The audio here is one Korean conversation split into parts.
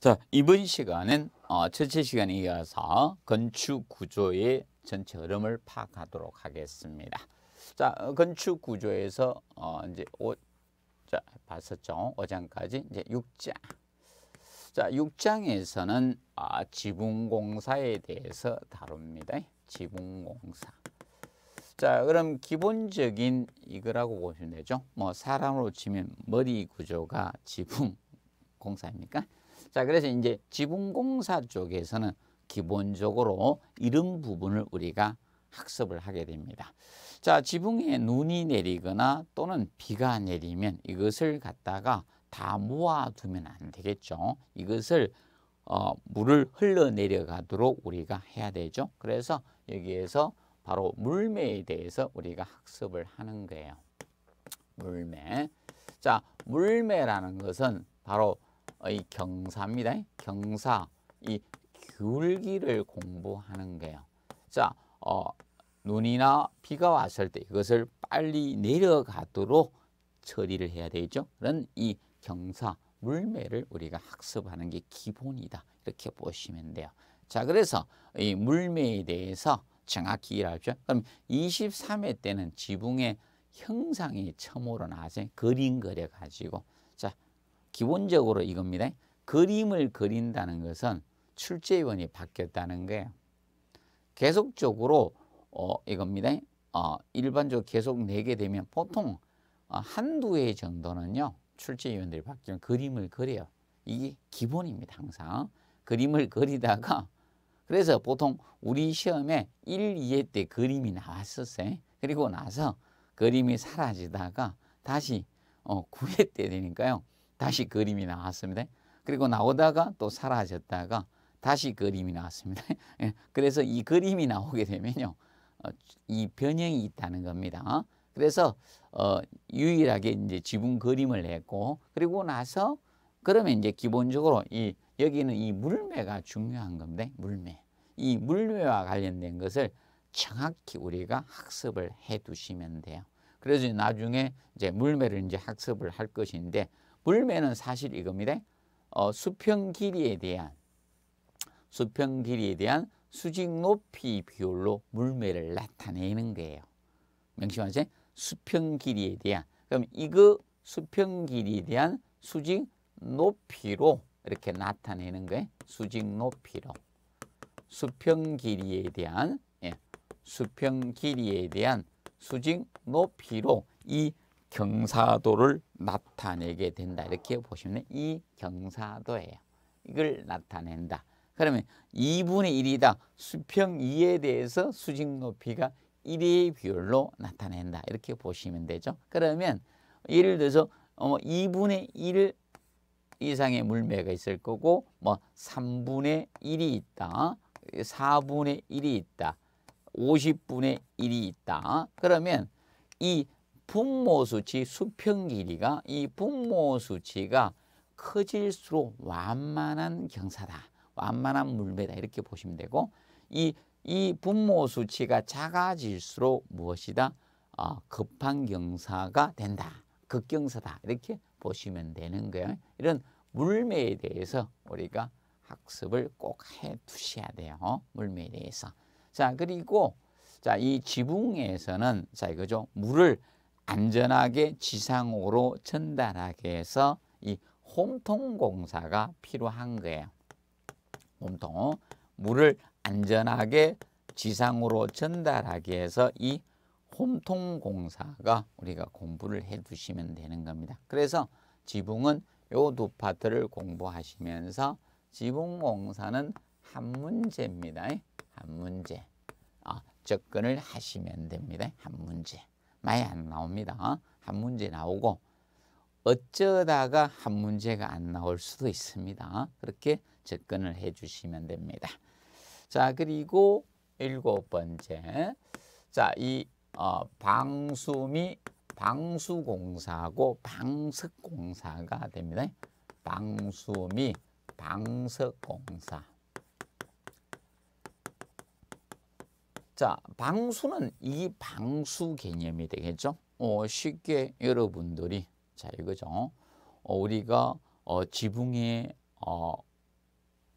자, 이번 시간은 어, 첫째 시간에 이어서 건축 구조의 전체 흐름을 파악하도록 하겠습니다. 자, 어, 건축 구조에서 어, 이제 5, 자, 봤었죠. 5장까지 이제 6장. 자, 6장에서는 아, 지붕공사에 대해서 다룹니다. 지붕공사. 자, 그럼 기본적인 이거라고 보시면 되죠. 뭐 사람으로 치면 머리 구조가 지붕 공사입니까? 자, 그래서 이제 지분공사 쪽에서는 기본적으로 이런 부분을 우리가 학습을 하게 됩니다. 자, 지붕에 눈이 내리거나 또는 비가 내리면 이것을 갖다가 다 모아두면 안 되겠죠. 이것을 어, 물을 흘러내려가도록 우리가 해야 되죠. 그래서 여기에서 바로 물매에 대해서 우리가 학습을 하는 거예요. 물매. 자, 물매라는 것은 바로 이 경사입니다. 경사, 이기기를 공부하는 거예요. 자, 어, 눈이나 비가 왔을 때 이것을 빨리 내려가도록 처리를 해야 되죠. 그런 이 경사, 물매를 우리가 학습하는 게 기본이다. 이렇게 보시면 돼요. 자, 그래서 이 물매에 대해서 정확히 일하죠. 그럼 23회 때는 지붕의 형상이 처음으로 나왔어요. 그림 그려가지고. 자, 기본적으로 이겁니다. 그림을 그린다는 것은 출제위원이 바뀌었다는 거예요. 계속적으로 어, 이겁니다. 어, 일반적으로 계속 내게 되면 보통 어, 한두 회 정도는요. 출제위원들이 바뀌면 그림을 그려요. 이게 기본입니다. 항상. 그림을 그리다가 그래서 보통 우리 시험에 1, 2회 때 그림이 나왔었어요. 그리고 나서 그림이 사라지다가 다시 어, 9회 때 되니까요. 다시 그림이 나왔습니다. 그리고 나오다가 또 사라졌다가 다시 그림이 나왔습니다. 예, 그래서 이 그림이 나오게 되면요. 어, 이 변형이 있다는 겁니다. 그래서 어, 유일하게 이제 지분 그림을 냈고 그리고 나서 그러면 이제 기본적으로 이 여기는 이 물매가 중요한 겁니다. 물매. 이 물매와 관련된 것을 정확히 우리가 학습을 해 두시면 돼요. 그래서 나중에 이제 물매를 이제 학습을 할 것인데 불매는 사실 이겁니다. 어, 수평 길이에 대한 수평 길이에 대한 수직 높이 비율로 물매를 나타내는 거예요. 명심하세요. 수평 길이에 대한 그럼 이거 수평 길이에 대한 수직 높이로 이렇게 나타내는 거예요. 수직 높이로 수평 길이에 대한 예, 수평 길이에 대한 수직 높이로 이 경사도를 나타내게 된다. 이렇게 보시면 이 경사도예요. 이걸 나타낸다. 그러면 2분의 1이다. 수평 2에 대해서 수직 높이가 1의 비율로 나타낸다. 이렇게 보시면 되죠. 그러면 예를 들어서 2분의 1 이상의 물매가 있을 거고 뭐 3분의 1이 있다. 4분의 1이 있다. 50분의 1이 있다. 그러면 이 분모 수치 수평 길이가 이 분모 수치가 커질수록 완만한 경사다. 완만한 물매다 이렇게 보시면 되고 이, 이 분모 수치가 작아질수록 무엇이다? 어, 급한 경사가 된다. 극경사다 이렇게 보시면 되는 거예요. 이런 물매에 대해서 우리가 학습을 꼭 해두셔야 돼요. 어? 물매에 대해서. 자 그리고 자 이 지붕에서는 자 이거죠. 물을 안전하게 지상으로 전달하게 해서 이 홈통 공사가 필요한 거예요. 홈통. 물을 안전하게 지상으로 전달하기 해서이 홈통 공사가 우리가 공부를 해 두시면 되는 겁니다. 그래서 지붕은 요 두 파트를 공부하시면서 지붕 공사는 한 문제입니다. 한 문제. 아, 접근을 하시면 됩니다. 한 문제. 많이 안 나옵니다. 어? 한 문제 나오고 어쩌다가 한 문제가 안 나올 수도 있습니다. 어? 그렇게 접근을 해 주시면 됩니다. 자, 그리고 일곱 번째. 자, 이 어, 방수미 방수공사고 방석공사가 됩니다. 방수미 방석공사. 자, 방수는 이 방수 개념이 되겠죠. 어, 쉽게 여러분들이 자 이거죠. 어, 우리가 어, 지붕에 어,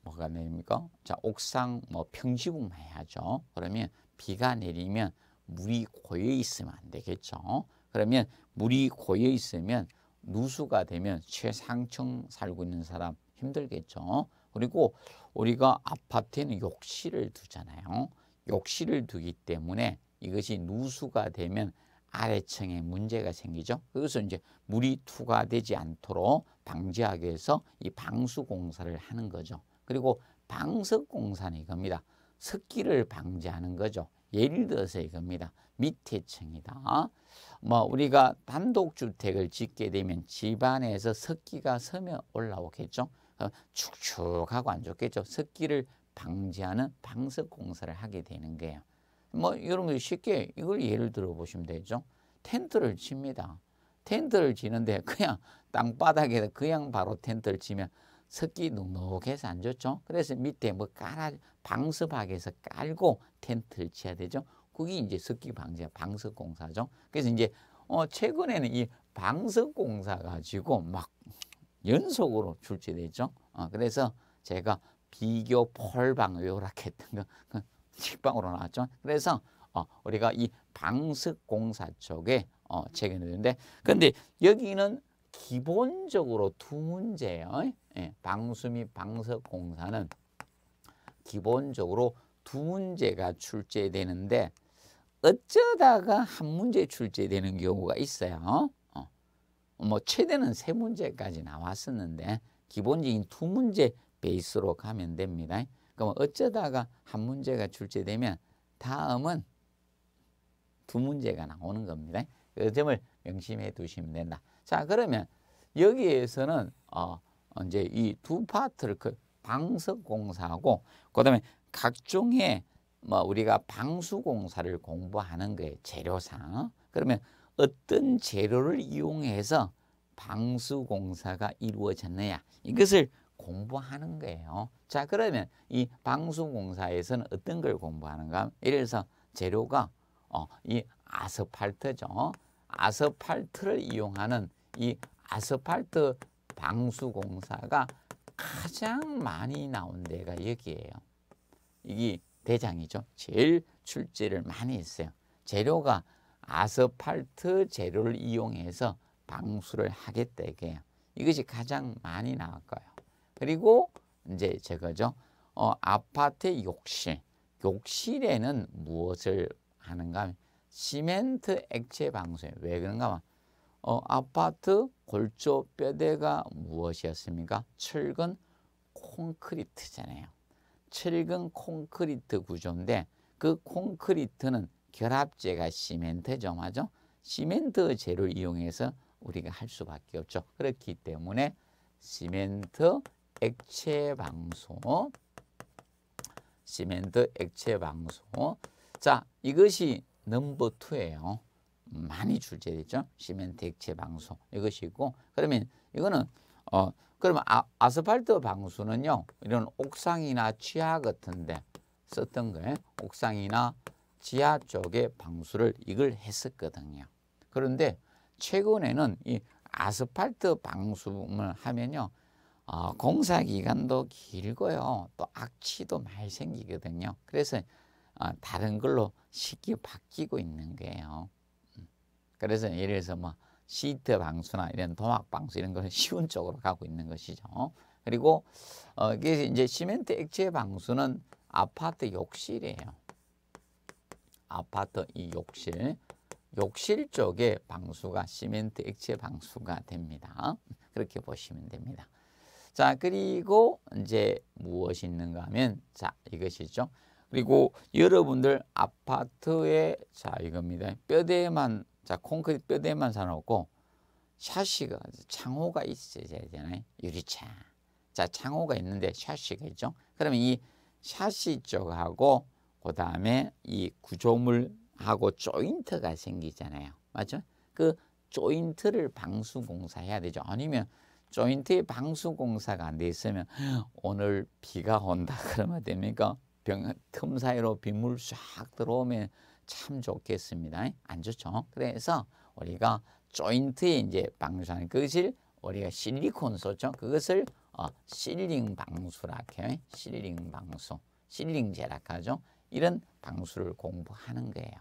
뭐가 내립니까? 자, 옥상 뭐평지붕 해야죠. 그러면 비가 내리면 물이 고여 있으면 안 되겠죠. 그러면 물이 고여 있으면 누수가 되면 최상층 살고 있는 사람 힘들겠죠. 그리고 우리가 아파트에는 욕실을 두잖아요. 욕실을 두기 때문에 이것이 누수가 되면 아래층에 문제가 생기죠. 그래서 이제 물이 투과되지 않도록 방지하기 위해서 이 방수 공사를 하는 거죠. 그리고 방석 공사는 이겁니다. 습기를 방지하는 거죠. 예를 들어서 이겁니다. 밑에 층이다. 뭐 우리가 단독주택을 짓게 되면 집안에서 습기가 서며 올라오겠죠. 어, 축축하고 안 좋겠죠. 습기를 방지하는 방석 공사를 하게 되는 거예요. 뭐 이런 거 쉽게 이걸 예를 들어 보시면 되죠. 텐트를 칩니다. 텐트를 치는데 그냥 땅바닥에 그냥 바로 텐트를 치면 습기 눅눅해서 안 좋죠. 그래서 밑에 뭐 깔아 방습하게 서 깔고 텐트를 쳐야 되죠. 그게 이제 습기 방지 방습 공사죠. 그래서 이제 어 최근에는 이 방습 공사 가지고 막 연속으로 출제되죠. 어 그래서 제가 비교 폴방 요렇게 했던 거 그 식방으로 나왔죠. 그래서 어, 우리가 이 방석 공사 쪽에 어, 적용는데 근데 여기는 기본적으로 두 문제예요. 예, 방수 및 방석 공사는 기본적으로 두 문제가 출제되는데 어쩌다가 한 문제 출제되는 경우가 있어요. 어, 뭐 최대는 세 문제까지 나왔었는데 기본적인 두 문제 베이스로 가면 됩니다. 그럼 어쩌다가 한 문제가 출제되면 다음은 두 문제가 나오는 겁니다. 그 점을 명심해 두시면 된다. 자, 그러면 여기에서는 어 이제 이 두 파트를 그 방석 공사하고 그다음에 각종의 뭐 우리가 방수 공사를 공부하는 거예요. 재료상. 그러면 어떤 재료를 이용해서 방수 공사가 이루어졌느냐 이것을 공부하는 거예요. 자 그러면 이 방수공사에서는 어떤 걸 공부하는가? 예를 들어서 재료가 어, 이 아스팔트죠. 아스팔트를 이용하는 이 아스팔트 방수공사가 가장 많이 나온 데가 여기예요. 이게 대장이죠. 제일 출제를 많이 했어요. 재료가 아스팔트 재료를 이용해서 방수를 하겠다 이게 이것이 가장 많이 나왔고요. 그리고 이제 제거죠. 어, 아파트 욕실. 욕실에는 무엇을 하는가? 시멘트 액체 방수에. 왜 그런가? 하 어, 아파트 골조 뼈대가 무엇이었습니까? 철근 콘크리트잖아요. 철근 콘크리트 구조인데 그 콘크리트는 결합제가 시멘트죠. 맞죠? 시멘트 재료를 이용해서 우리가 할 수밖에 없죠. 그렇기 때문에 시멘트 액체 방소. 시멘트 액체 방소. 자, 이것이 넘버 2예요 많이 출제됐죠 시멘트 액체 방소. 이것이 있고 그러면 이거는 어 그러면 아, 스팔트 방수는요. 이런 옥상이나 지하 같은데 썼던 거예요. 옥상이나 지하 쪽에 방수를 이걸 했었거든요. 그런데 최근에는 이 아스팔트 방수를 하면요. 어, 공사 기간도 길고요. 또 악취도 많이 생기거든요. 그래서 어, 다른 걸로 쉽게 바뀌고 있는 거예요. 음. 그래서 예를 들어서 뭐 시트 방수나 이런 도막 방수 이런 거는 쉬운 쪽으로 가고 있는 것이죠. 그리고 어, 이게 이제 시멘트 액체 방수는 아파트 욕실이에요. 아파트 이 욕실, 욕실 쪽에 방수가 시멘트 액체 방수가 됩니다. 음, 그렇게 보시면 됩니다. 자, 그리고 이제 무엇이 있는가 하면 자, 이것이죠. 그리고 여러분들 아파트에 자, 이겁니다. 뼈대만 자, 콘크리트 뼈대만 사놓고 샤시가 창호가 있어야 되잖아요. 유리창. 자, 창호가 있는데 샤시가 있죠. 그러면 이 샤시 쪽하고 그다음에 이 구조물하고 조인트가 생기잖아요. 맞죠? 그 조인트를 방수 공사해야 되죠. 아니면 조인트에 방수공사가 안 돼 있으면 오늘 비가 온다 그러면 됩니까? 병, 틈 사이로 빗물 쫙 들어오면 참 좋겠습니다. 안 좋죠? 그래서 우리가 조인트에 이제 방수하는 것을 우리가 실리콘 소죠. 그것을 어, 실링 방수라고 해요. 실링 방수. 실링 제락하죠. 이런 방수를 공부하는 거예요.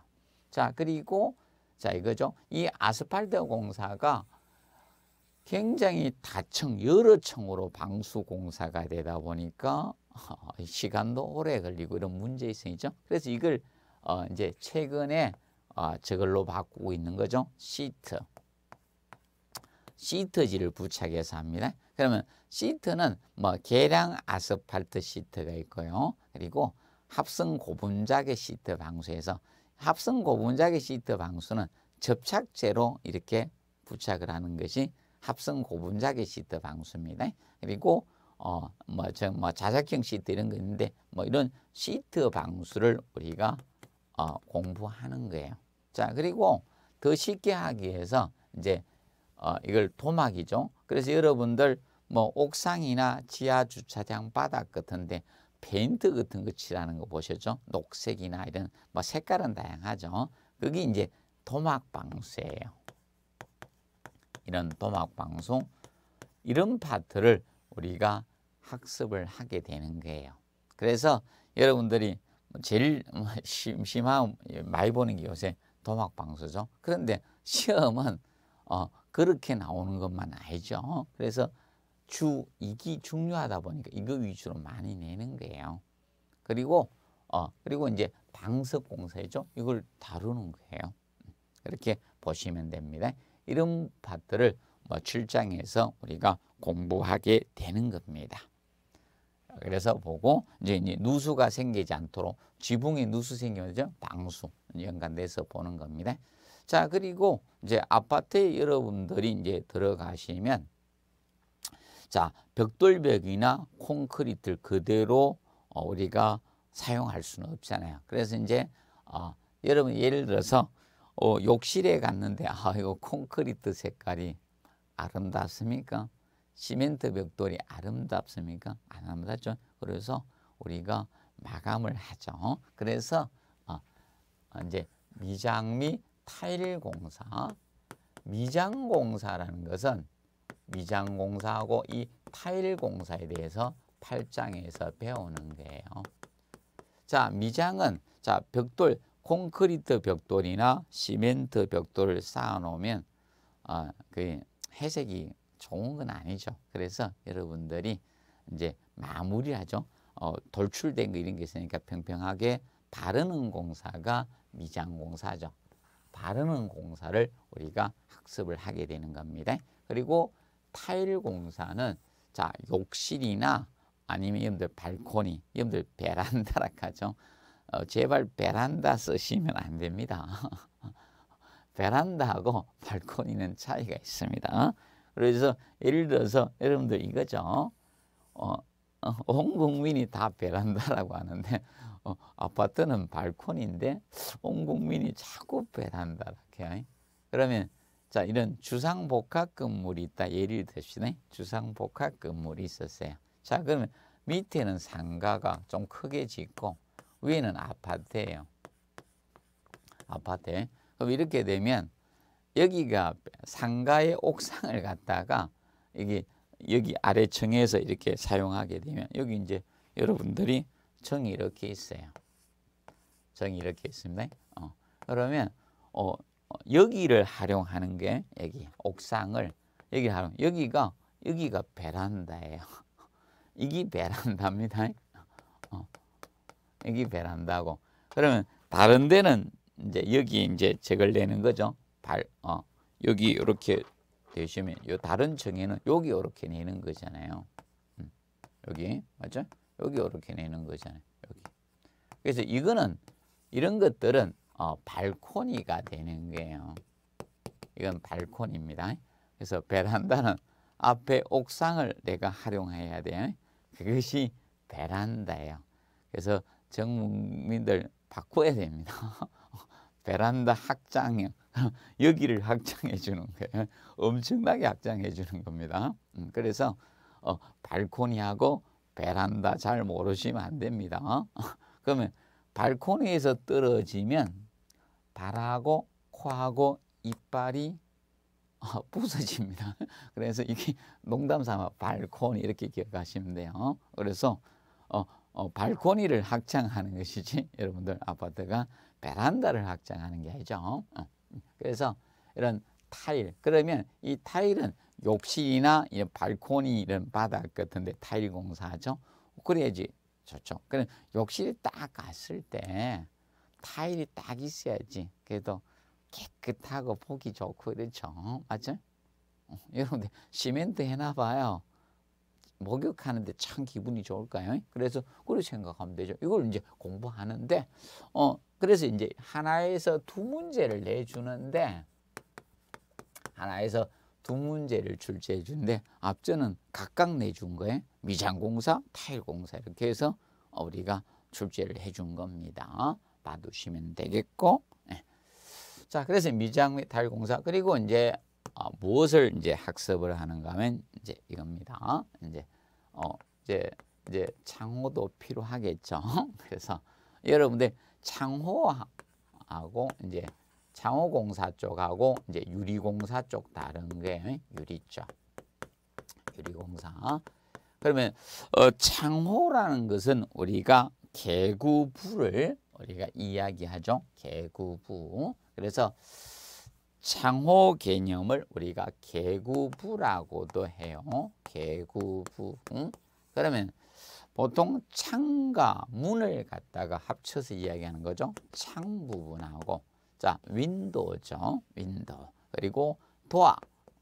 자, 그리고 자, 이거죠. 이 아스팔트 공사가 굉장히 다층 여러 층으로 방수공사가 되다 보니까 시간도 오래 걸리고 이런 문제있으니죠 그래서 이걸 어 이제 최근에 어 저걸로 바꾸고 있는 거죠. 시트. 시트지를 부착해서 합니다. 그러면 시트는 뭐 계량 아스팔트 시트가 있고요. 그리고 합성 고분자계 시트 방수에서 합성 고분자계 시트 방수는 접착제로 이렇게 부착을 하는 것이 합성 고분자기 시트 방수입니다. 그리고 어뭐저뭐 뭐, 자작형 시트 이런 거 있는데 뭐 이런 시트 방수를 우리가 어, 공부하는 거예요. 자 그리고 더 쉽게 하기 위해서 이제 어, 이걸 도막이죠. 그래서 여러분들 뭐 옥상이나 지하 주차장 바닥 같은데 페인트 같은 거 칠하는 거 보셨죠? 녹색이나 이런 뭐 색깔은 다양하죠. 그게 이제 도막 방수예요. 이런 도막 방송 이런 파트를 우리가 학습을 하게 되는 거예요. 그래서 여러분들이 뭐 제일 뭐 심심함 예, 많이 보는 게 요새 도막 방수죠. 그런데 시험은 어, 그렇게 나오는 것만 아니죠. 그래서 주 이기 중요하다 보니까 이거 위주로 많이 내는 거예요. 그리고 어, 그리고 이제 방석 공사죠. 이걸 다루는 거예요. 이렇게 음, 보시면 됩니다. 이런 바들을 뭐출장에서 우리가 공부하게 되는 겁니다. 그래서 보고 이제, 이제 누수가 생기지 않도록 지붕에 누수 생기죠 방수 연관돼서 보는 겁니다. 자 그리고 이제 아파트에 여러분들이 이제 들어가시면 자 벽돌벽이나 콘크리트를 그대로 어, 우리가 사용할 수는 없잖아요. 그래서 이제 어, 여러분 예를 들어서 어, 욕실에 갔는데 아 이거 콘크리트 색깔이 아름답습니까? 시멘트 벽돌이 아름답습니까? 안 아름답죠. 그래서 우리가 마감을 하죠. 그래서 어, 이제 미장미 타일 공사, 미장 공사라는 것은 미장 공사하고 이 타일 공사에 대해서 8장에서 배우는 거예요. 자, 미장은 자 벽돌 콘크리트 벽돌이나 시멘트 벽돌을 쌓아놓으면 어, 그 회색이 좋은 건 아니죠. 그래서 여러분들이 이제 마무리하죠. 어, 돌출된 거 이런 게 있으니까 평평하게 바르는 공사가 미장 공사죠. 바르는 공사를 우리가 학습을 하게 되는 겁니다. 그리고 타일 공사는 자 욕실이나 아니면 여러분들 발코니, 여러분들 베란다라 하죠. 어, 제발 베란다 쓰시면 안 됩니다. 베란다하고 발코니는 차이가 있습니다. 어? 그래서 예를 들어서 여러분들 이거죠. 어, 어, 온 국민이 다 베란다라고 하는데 어, 아파트는 발코니인데 온 국민이 자꾸 베란다라 해. 그러면 자 이런 주상복합 건물이 있다 예를 드시네 주상복합 건물이 있었어요. 자 그러면 밑에는 상가가 좀 크게 짓고 위는 에 아파트예요. 아파트. 그럼 이렇게 되면 여기가 상가의 옥상을 갖다가 이게 여기 아래층에서 이렇게 사용하게 되면 여기 이제 여러분들이 정이 이렇게 있어요. 정이 이렇게 있습니다. 어. 그러면 어, 어 여기를 활용하는 게 여기 옥상을 여기 활용 여기가 여기가 베란다예요. 이게 베란다입니다. 여기 베란다고. 그러면 다른 데는 이제 여기 이제 책을 내는 거죠. 발, 어, 여기 이렇게 되시면 요 다른 층에는 여기 이렇게 내는 거잖아요. 음, 여기 맞죠? 여기 이렇게 내는 거잖아요. 여기. 그래서 이거는 이런 것들은 어, 발코니가 되는 거예요. 이건 발코니입니다. 그래서 베란다는 앞에 옥상을 내가 활용해야 돼요. 그것이 베란다예요. 그래서 정민들 바꿔야 됩니다. 베란다 확장이 여기를 확장해 주는 거예요. 엄청나게 확장해 주는 겁니다. 음, 그래서 어, 발코니하고 베란다 잘 모르시면 안 됩니다. 그러면 발코니에서 떨어지면 발하고 코하고 이빨이 어, 부서집니다. 그래서 이게 농담 삼아 발코니 이렇게 기억하시면 돼요. 그래서 어, 어, 발코니를 확장하는 것이지 여러분들 아파트가 베란다를 확장하는 게 아니죠. 어. 그래서 이런 타일 그러면 이 타일은 욕실이나 이 발코니 이런 바닥 같은데 타일 공사하죠. 그래야지 좋죠. 그럼 욕실이 딱 갔을 때 타일이 딱 있어야지 그래도 깨끗하고 보기 좋고 그렇죠. 맞죠? 어, 여러분들 시멘트 해놔봐요. 목욕하는데 참 기분이 좋을까요? 그래서 그렇게 생각하면 되죠. 이걸 이제 공부하는데 어 그래서 이제 하나에서 두 문제를 내주는데 하나에서 두 문제를 출제해 준데 앞전은 각각 내준 거예요. 미장공사, 타일공사 이렇게 해서 우리가 출제를 해 준 겁니다. 봐두시면 되겠고. 예. 자, 그래서 미장 타일공사 그리고 이제 어, 무엇을 이제 학습을 하는가 하면 이제 이겁니다. 이제 어 이제 이제 창호도 필요하겠죠. 그래서 여러분들 창호하고 이제 창호공사 쪽하고 이제 유리공사 쪽 다른 게 유리죠. 유리공사. 그러면 어, 창호라는 것은 우리가 개구부를 우리가 이야기하죠. 개구부. 그래서 창호 개념을 우리가 개구부라고도 해요. 개구부. 응? 그러면 보통 창과 문을 갖다가 합쳐서 이야기하는 거죠. 창 부분하고 자 윈도죠. 윈도 그리고 도어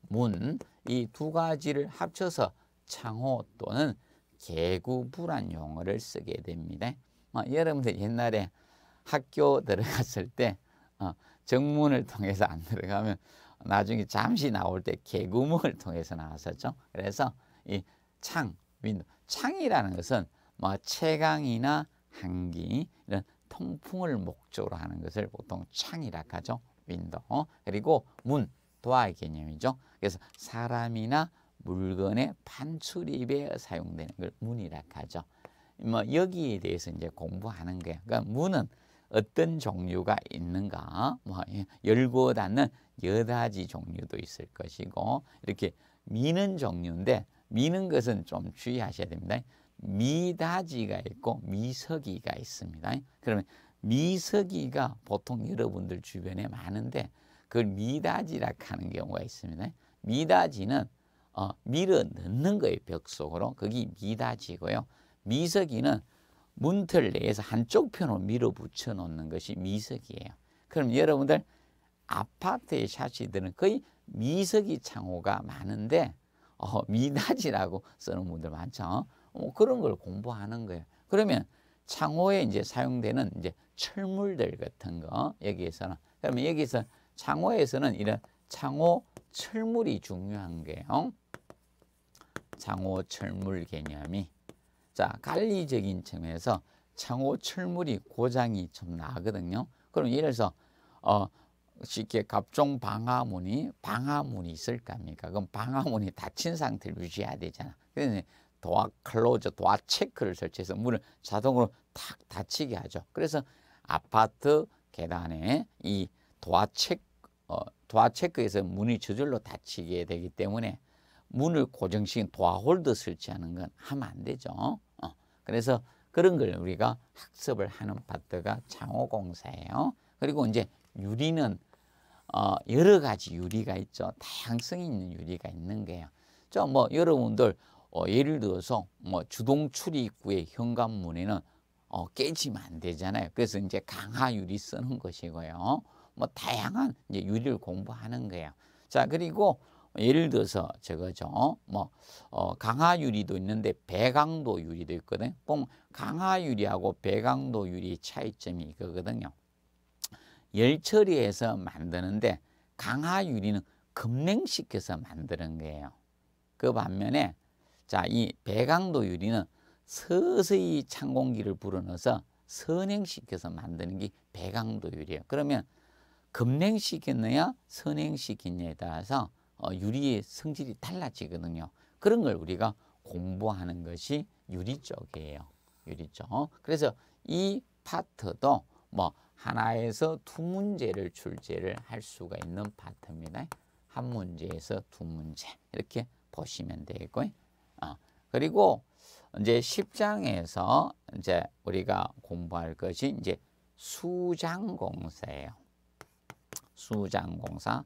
문이 두 가지를 합쳐서 창호 또는 개구부란 용어를 쓰게 됩니다. 어, 여러분들 옛날에 학교 들어갔을 때 어, 정문을 통해서 안 들어가면 나중에 잠시 나올 때 개구멍을 통해서 나왔었죠. 그래서 이 창, 윈도 창이라는 것은 뭐 채광이나 한기 이런 통풍을 목적으로 하는 것을 보통 창이라 하죠. 윈도 그리고 문 도화의 개념이죠. 그래서 사람이나 물건의 반출입에 사용되는 걸 문이라 하죠. 뭐 여기에 대해서 이제 공부하는 거예요. 그러니까 문은 어떤 종류가 있는가 뭐 예, 열고 닫는 여다지 종류도 있을 것이고 이렇게 미는 종류인데 미는 것은 좀 주의하셔야 됩니다. 미다지가 있고 미석이가 있습니다. 그러면 미석이가 보통 여러분들 주변에 많은데 그걸 미다지라 하는 경우가 있습니다. 미다지는 어, 밀어 넣는 거예요. 벽 속으로. 그게 미다지고요. 미석이는 문틀 내에서 한쪽 편으로 밀어붙여 놓는 것이 미석이에요. 그럼 여러분들 아파트의 샤시들은 거의 미석이 창호가 많은데 어, 미닫이라고 쓰는 분들 많죠. 어, 그런 걸 공부하는 거예요. 그러면 창호에 이제 사용되는 이제 철물들 같은 거 여기에서는 그러면 여기서 창호에서는 이런 창호 철물이 중요한 거요 창호 철물 개념이 자, 관리적인 측면에서 창호 철물이 고장이 좀 나거든요. 그럼 예를 들어서 어, 쉽게 갑종 방화문이 방화문이 있을 겁니까? 그럼 방화문이 닫힌 상태를 유지해야 되잖아. 그래서 도화 클로저, 도화 체크를 설치해서 문을 자동으로 탁 닫히게 하죠. 그래서 아파트 계단에 이 도화 체크, 어, 도화 체크에서 문이 저절로 닫히게 되기 때문에 문을 고정시킨 도화 홀드 설치하는 건 하면 안 되죠. 그래서 그런 걸 우리가 학습을 하는 파트가 창호공사예요. 그리고 이제 유리는 어, 여러 가지 유리가 있죠. 다양성이 있는 유리가 있는 거예요. 저뭐 여러분들 어, 예를 들어서 뭐 주동 출입구의 현관문에는 어, 깨지면 안 되잖아요. 그래서 이제 강화 유리 쓰는 것이고요. 뭐 다양한 이제 유리를 공부하는 거예요. 자 그리고 예를 들어서 저거죠. 어, 뭐 어, 강화 유리도 있는데 배강도 유리도 있거든. 꼭 강화 유리하고 배강도 유리의 차이점이 이거든요열 처리해서 만드는데 강화 유리는 급냉시켜서 만드는 거예요. 그 반면에 자, 이 배강도 유리는 서서히 찬 공기를 불어넣어서 선행시켜서 만드는 게 배강도 유리예요. 그러면 급냉시켰느냐 선행시켰느냐에 따라서 어, 유리의 성질이 달라지거든요. 그런 걸 우리가 공부하는 것이 유리 쪽이에요. 유리 쪽. 그래서 이 파트도 뭐 하나에서 두 문제를 출제를 할 수가 있는 파트입니다. 한 문제에서 두 문제 이렇게 보시면 되겠고 어, 그리고 이제 10장에서 이제 우리가 공부할 것이 이제 수장공사예요. 수장공사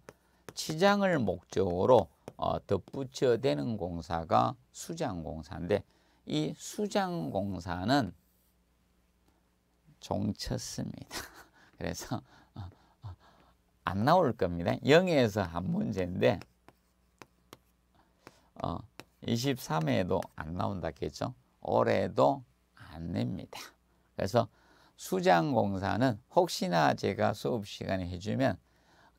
치장을 목적으로 어, 덧붙여대는 공사가 수장공사인데 이 수장공사는 종쳤습니다. 그래서 어, 어, 안 나올 겁니다. 0에서 한 문제인데 어, 23회에도 안 나온다겠죠. 올해도 안 냅니다. 그래서 수장공사는 혹시나 제가 수업 시간에 해주면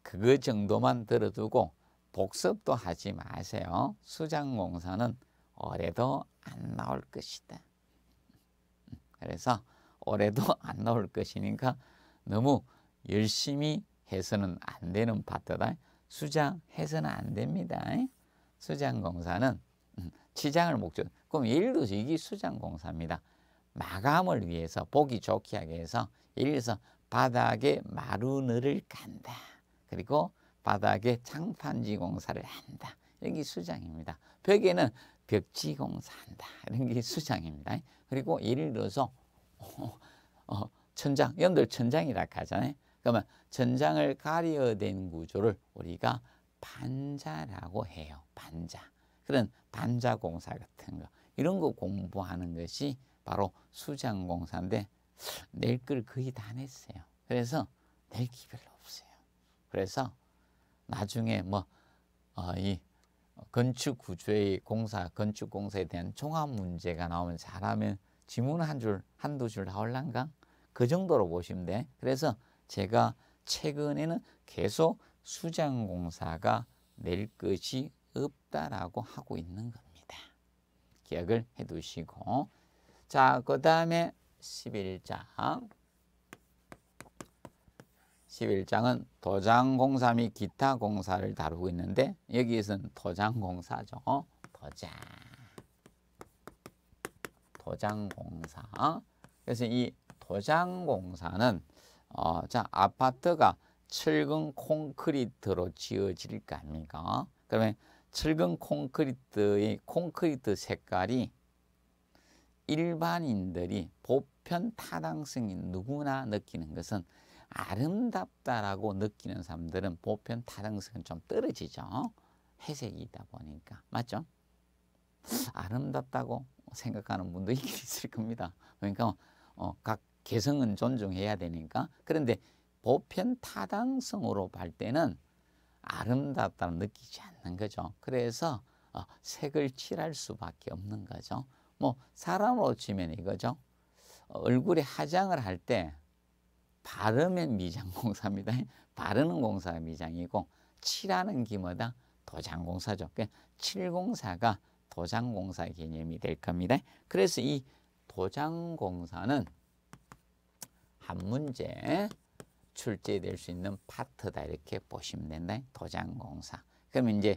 그거 정도만 들어두고 복습도 하지 마세요. 수장공사는 올해도 안 나올 것이다. 그래서 올해도 안 나올 것이니까 너무 열심히 해서는 안 되는 파트다. 수장해서는 안 됩니다. 수장공사는 치장을 목적, 그럼 일도 이게 수장공사입니다. 마감을 위해서, 보기 좋게 하기 위해서 예를 들어서 바닥에 마루늘을 간다. 그리고 바닥에 창판지 공사를 한다. 이런 게 수장입니다. 벽에는 벽지 공사한다. 이런 게 수장입니다. 그리고 예를 들어서 어, 어, 천장, 연돌 천장이라 하잖아요. 그러면 천장을 가려된 구조를 우리가 반자라고 해요. 반자. 그런 반자 공사 같은 거. 이런 거 공부하는 것이 바로 수장 공사인데 낼걸 거의 다 냈어요. 그래서 낼 기별로 없어요. 그래서 나중에 뭐이 어, 건축 구조의 공사, 건축 공사에 대한 종합 문제가 나오면 잘하면 지문 한 줄, 한두 줄 나올란가? 그 정도로 보시면 돼. 그래서 제가 최근에는 계속 수장 공사가 낼 것이 없다라고 하고 있는 겁니다. 기억을 해 두시고 자, 그 다음에 11장 11장은 도장공사 및 기타 공사를 다루고 있는데 여기에서는 도장공사죠. 도장. 도장공사. 그래서 이 도장공사는 어, 자 아파트가 철근 콘크리트로 지어질 거 아닙니까? 그러면 철근 콘크리트의 콘크리트 색깔이 일반인들이 보편 타당성이 누구나 느끼는 것은 아름답다라고 느끼는 사람들은 보편 타당성은 좀 떨어지죠. 회색이다 보니까. 맞죠? 아름답다고 생각하는 분도 있긴 있을 겁니다. 그러니까 어, 각 개성은 존중해야 되니까. 그런데 보편 타당성으로 볼 때는 아름답다 느끼지 않는 거죠. 그래서 어, 색을 칠할 수밖에 없는 거죠. 뭐 사람으로 치면 이거죠. 얼굴에 화장을 할때 바르면 미장공사입니다. 바르는 공사가 미장이고 칠하는 기뭐다 도장공사죠. 그러니까 칠공사가 도장공사 개념이 될 겁니다. 그래서 이 도장공사는 한 문제 출제될 수 있는 파트다 이렇게 보시면 된다. 도장공사. 그럼 이제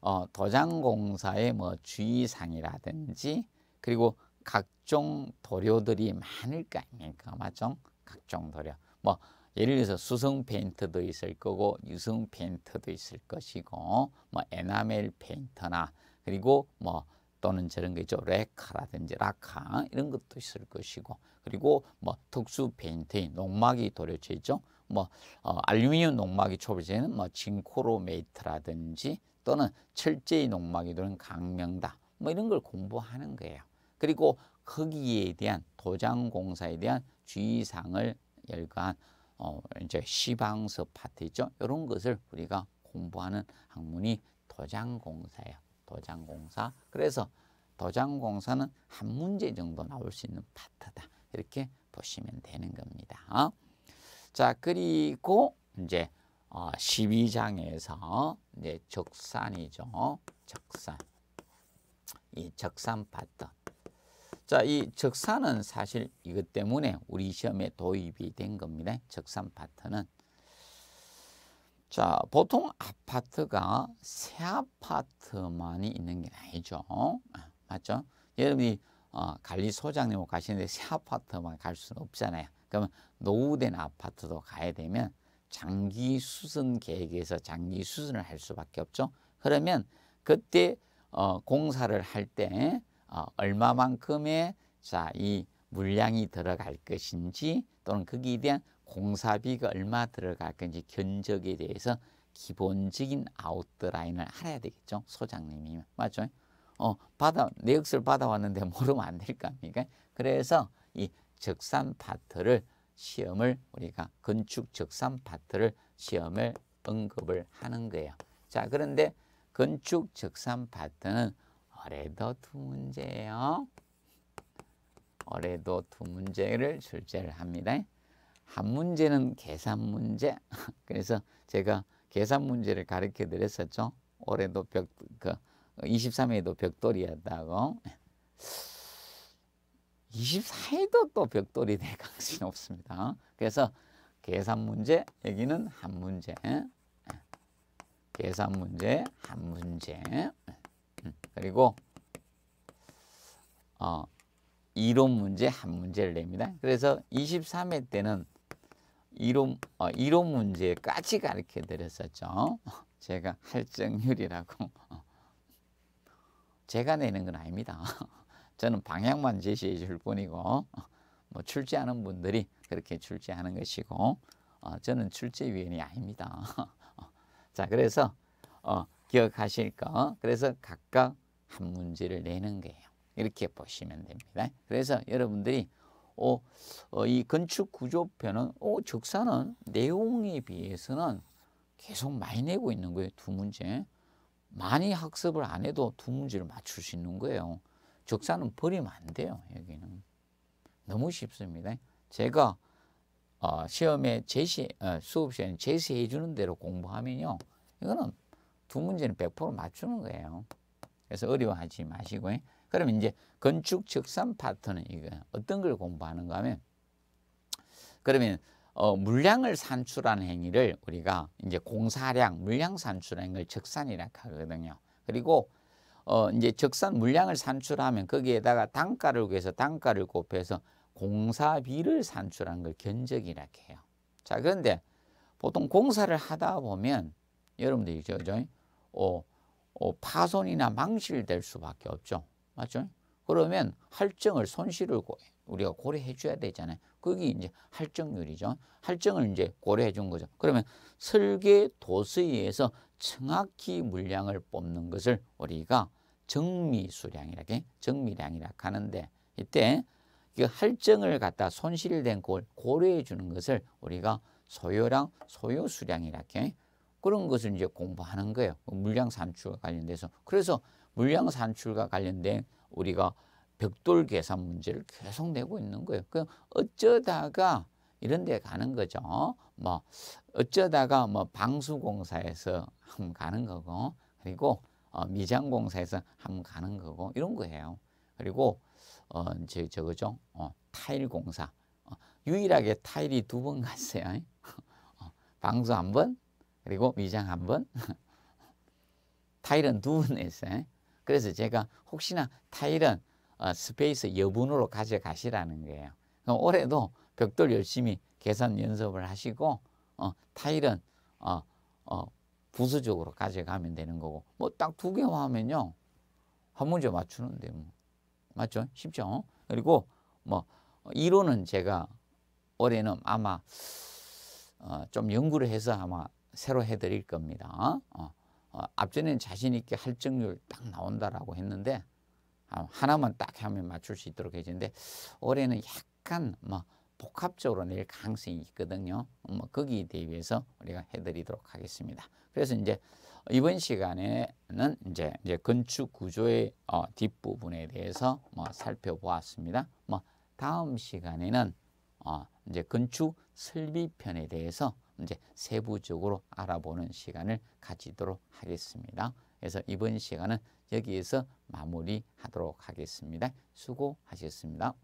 어, 도장공사의 뭐 주의사항이라든지 그리고 각종 도료들이 많을 거 아닙니까? 맞죠? 각종 도료. 뭐 예를 들어서 수성 페인트도 있을 거고 유성 페인트도 있을 것이고 뭐 에나멜 페인트나 그리고 뭐 또는 저런 거 있죠. 레카라든지 라카 이런 것도 있을 것이고 그리고 뭐 특수 페인트의 농막이 도려져 있죠. 뭐 어, 알루미늄 농막이 초벌제는 뭐 진코로메이트라든지 또는 철제의 농막이 도는 강명다 뭐 이런 걸 공부하는 거예요. 그리고 거기에 대한 도장 공사에 대한 주의사항을 열간 어, 이제 시방서 파트 죠 이런 것을 우리가 공부하는 학문이 도장공사예요. 도장공사. 그래서 도장공사는 한 문제 정도 나올 수 있는 파트다. 이렇게 보시면 되는 겁니다. 자, 그리고 이제 12장에서 어, 이제 적산이죠. 적산. 이 적산 파트. 자, 이 적산은 사실 이것 때문에 우리 시험에 도입이 된 겁니다. 적산 파트는. 자, 보통 아파트가 새 아파트만이 있는 게 아니죠. 아, 맞죠? 여러분이 어, 관리소장님하고 가시는데 새 아파트만 갈 수는 없잖아요. 그러면 노후된 아파트도 가야 되면 장기 수선 계획에서 장기 수선을 할 수밖에 없죠. 그러면 그때 어, 공사를 할때 어, 얼마만큼의 자, 이 물량이 들어갈 것인지 또는 거기에 대한 공사비가 얼마 들어갈 건지 견적에 대해서 기본적인 아웃라인을 알아야 되겠죠. 소장님이. 맞죠? 어, 받아, 내역서를 받아왔는데 모르면 안될거 아닙니까? 그래서 이 적산 파트를 시험을 우리가 건축 적산 파트를 시험을 언급을 하는 거예요. 자, 그런데 건축 적산 파트는 올해도 두 문제예요. 올해도 두 문제를 출제를 합니다. 한 문제는 계산 문제. 그래서 제가 계산 문제를 가르쳐 드렸었죠. 올해도 벽, 그 23회도 벽돌이었다고. 24회도 또 벽돌이 될 가능성이 높습니다. 그래서 계산 문제, 여기는 한 문제. 계산 문제, 한 문제. 그리고 어, 이론 문제 한 문제를 냅니다. 그래서 23회 때는 이론, 어, 이론 문제까지 가르쳐 드렸었죠. 제가 할증률이라고. 제가 내는 건 아닙니다. 저는 방향만 제시해 줄 뿐이고, 뭐 출제하는 분들이 그렇게 출제하는 것이고, 어, 저는 출제위원이 아닙니다. 자, 그래서, 어, 기억하실까? 그래서 각각 한 문제를 내는 거예요. 이렇게 보시면 됩니다. 그래서 여러분들이 어, 어, 이 건축 구조표는 어, 적사는 내용에 비해서는 계속 많이 내고 있는 거예요. 두 문제. 많이 학습을 안 해도 두 문제를 맞출 수 있는 거예요. 적사는 버리면 안 돼요. 여기는. 너무 쉽습니다. 제가 어, 시험에 제시, 어, 수업 시간에 제시해 주는 대로 공부하면요. 이거는 두 문제는 100% 맞추는 거예요. 그래서 어려워하지 마시고. 그러 이제 건축 적산 파트는 이거 어떤 걸 공부하는가 하면 그러면 어, 물량을 산출하는 행위를 우리가 이제 공사량, 물량 산출하는 걸 적산이라고 하거든요. 그리고 어, 이제 적산 물량을 산출하면 거기에다가 단가를 구해서 단가를 곱해서 공사비를 산출한 걸 견적이라고 해요. 자, 그런데 보통 공사를 하다 보면 여러분들이 저죠? 어, 어, 파손이나 망실될 수밖에 없죠. 맞죠? 그러면 할증을 손실을 고, 우리가 고려해 줘야 되잖아요. 그게 이제 할증률이죠. 할증을 이제 고려해 준 거죠. 그러면 설계 도서에서 정확히 물량을 뽑는 것을 우리가 정미수량이라게 정미량이라 하는데 이때 이 그 할증을 갖다 손실된 걸 고려해 주는 것을 우리가 소요량 소요수량이라게 그런 것을 이제 공부하는 거예요. 그 물량 산출과 관련돼서. 그래서 물량 산출과 관련된 우리가 벽돌 계산 문제를 계속 내고 있는 거예요. 그 어쩌다가 이런 데 가는 거죠. 뭐 어쩌다가 뭐 방수공사에서 한번 가는 거고 그리고 어, 미장공사에서 한번 가는 거고 이런 거예요. 그리고 어, 이제 저거죠. 어, 타일 공사. 어, 유일하게 타일이 두 번 갔어요. 어, 방수 한 번, 그리고 위장 한 번, 타일은 두번 했어요. 그래서 제가 혹시나 타일은 어, 스페이스 여분으로 가져가시라는 거예요. 그럼 올해도 벽돌 열심히 계산 연습을 하시고 어, 타일은 어, 어, 부수적으로 가져가면 되는 거고 뭐 딱 두 개만 하면요. 한 문제 맞추는데 뭐. 맞죠? 쉽죠? 어? 그리고 뭐 이론은 제가 올해는 아마 어, 좀 연구를 해서 아마 새로 해드릴 겁니다. 어, 어, 앞전에는 자신 있게 할증률 딱 나온다라고 했는데 아, 하나만 딱 하면 맞출 수 있도록 해주는데 올해는 약간 뭐 복합적으로 낼 가능성이 있거든요. 뭐 거기에 대비해서 우리가 해드리도록 하겠습니다. 그래서 이제 이번 시간에는 이제 이제 건축 구조의 어, 뒷부분에 대해서 뭐 살펴보았습니다. 뭐 다음 시간에는 어, 이제 건축 설비편에 대해서 이제 세부적으로 알아보는 시간을 가지도록 하겠습니다. 그래서 이번 시간은 여기에서 마무리하도록 하겠습니다. 수고하셨습니다.